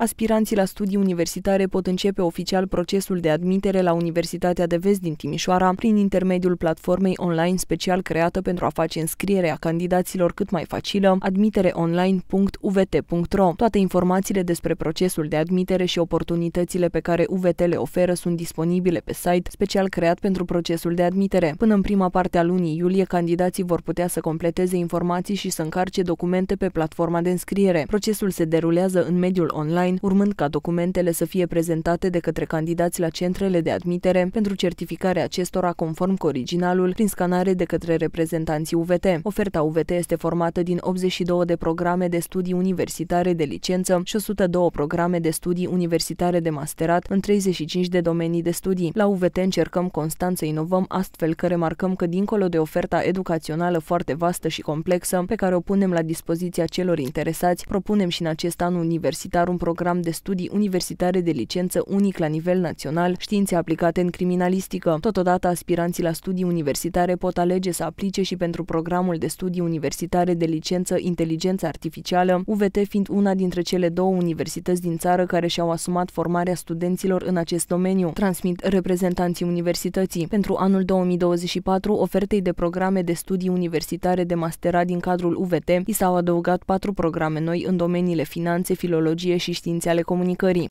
Aspiranții la studii universitare pot începe oficial procesul de admitere la Universitatea de Vest din Timișoara prin intermediul platformei online special creată pentru a face înscrierea candidaților cât mai facilă, admitereonline.uvt.ro. Toate informațiile despre procesul de admitere și oportunitățile pe care UVT le oferă sunt disponibile pe site special creat pentru procesul de admitere. Până în prima parte a lunii iulie, candidații vor putea să completeze informații și să încarce documente pe platforma de înscriere. Procesul se derulează în mediul online online, urmând ca documentele să fie prezentate de către candidați la centrele de admitere pentru certificarea acestora conform cu originalul prin scanare de către reprezentanții UVT. Oferta UVT este formată din 82 de programe de studii universitare de licență și 102 programe de studii universitare de masterat în 35 de domenii de studii. La UVT încercăm constant să inovăm astfel că remarcăm că dincolo de oferta educațională foarte vastă și complexă pe care o punem la dispoziția celor interesați, propunem și în acest an universitar un program program de studii universitare de licență unic la nivel național, științe aplicate în criminalistică. Totodată, aspiranții la studii universitare pot alege să aplice și pentru programul de studii universitare de licență inteligență artificială, UVT fiind una dintre cele două universități din țară care și-au asumat formarea studenților în acest domeniu, transmit reprezentanții universității. Pentru anul 2024, ofertei de programe de studii universitare de masterat din cadrul UVT, i s-au adăugat patru programe noi în domeniile finanțe, filologie și științe distinții ale comunicării.